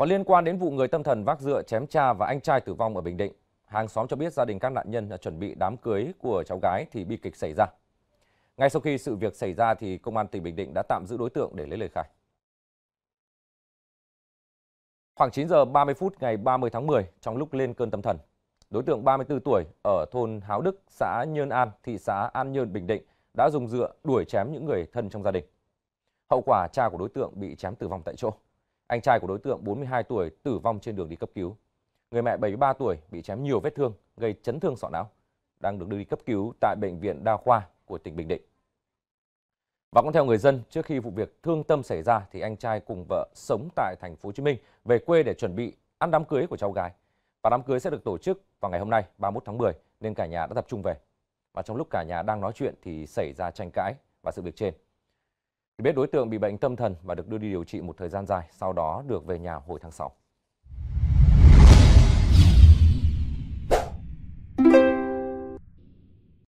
Còn liên quan đến vụ người tâm thần vác dựa chém cha và anh trai tử vong ở Bình Định, hàng xóm cho biết gia đình các nạn nhân đã chuẩn bị đám cưới của cháu gái thì bi kịch xảy ra. Ngay sau khi sự việc xảy ra thì công an tỉnh Bình Định đã tạm giữ đối tượng để lấy lời khai. Khoảng 9 giờ 30 phút ngày 30 tháng 10, trong lúc lên cơn tâm thần, đối tượng 34 tuổi ở thôn Háo Đức, xã Nhơn An, thị xã An Nhơn, Bình Định đã dùng dựa đuổi chém những người thân trong gia đình. Hậu quả cha của đối tượng bị chém tử vong tại chỗ. Anh trai của đối tượng 42 tuổi tử vong trên đường đi cấp cứu. Người mẹ 73 tuổi bị chém nhiều vết thương gây chấn thương sọ não, đang được đưa đi cấp cứu tại bệnh viện đa khoa của tỉnh Bình Định. Và cũng theo người dân, trước khi vụ việc thương tâm xảy ra thì anh trai cùng vợ sống tại thành phố Hồ Chí Minh về quê để chuẩn bị ăn đám cưới của cháu gái. Và đám cưới sẽ được tổ chức vào ngày hôm nay, 31 tháng 10 nên cả nhà đã tập trung về. Và trong lúc cả nhà đang nói chuyện thì xảy ra tranh cãi và sự việc trên biết đối tượng bị bệnh tâm thần và được đưa đi điều trị một thời gian dài, sau đó được về nhà hồi tháng 6.